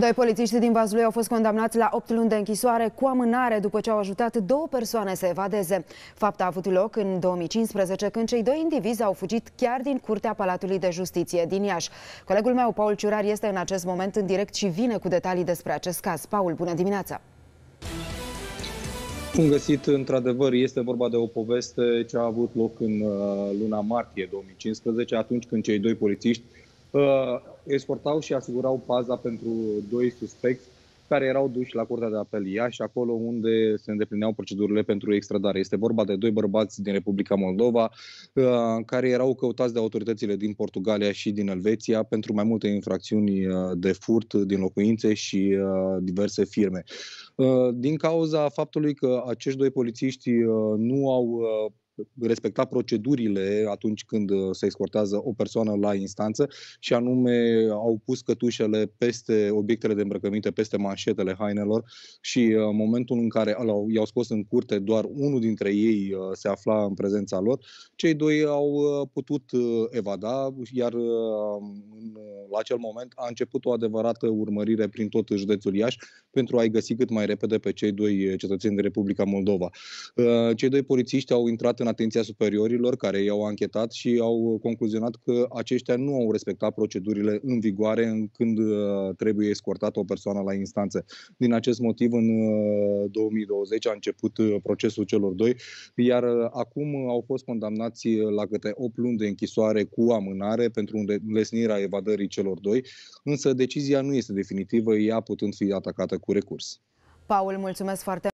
Doi polițiști din Vaslui au fost condamnați la 8 luni de închisoare cu amânare după ce au ajutat două persoane să evadeze. Fapta a avut loc în 2015 când cei doi indivizi au fugit chiar din curtea Palatului de Justiție din Iași. Colegul meu, Paul Ciurar, este în acest moment în direct și vine cu detalii despre acest caz. Paul, bună dimineața! Cum găsit, într-adevăr, este vorba de o poveste ce a avut loc în uh, luna martie 2015, atunci când cei doi polițiști escortau și asigurau paza pentru doi suspecți care erau duși la Curtea de Apel Iași, acolo unde se îndeplineau procedurile pentru extradare. Este vorba de doi bărbați din Republica Moldova uh, care erau căutați de autoritățile din Portugalia și din Elveția pentru mai multe infracțiuni uh, de furt din locuințe și uh, diverse firme. Din cauza faptului că acești doi polițiști nu au respecta procedurile atunci când uh, se escortează o persoană la instanță și anume au pus cătușele peste obiectele de îmbrăcăminte, peste manșetele hainelor și uh, în momentul în care i-au scos în curte, doar unul dintre ei uh, se afla în prezența lor. Cei doi au putut evada, iar în la acel moment a început o adevărată urmărire prin tot județul Iași pentru a-i găsi cât mai repede pe cei doi eh, cetățeni de Republica Moldova. Eh, cei doi polițiști au intrat în atenția superiorilor care i-au anchetat și au concluzionat că aceștia nu au respectat procedurile în vigoare când eh, trebuie escortată o persoană la instanță. Din acest motiv, în 2020 a început procesul celor doi, iar acum au fost condamnați la câte 8 luni de închisoare cu amânare pentru înlesnirea evadării celor doi, însă decizia nu este definitivă, ea putând fi atacată cu recurs. Paul, mulțumesc foarte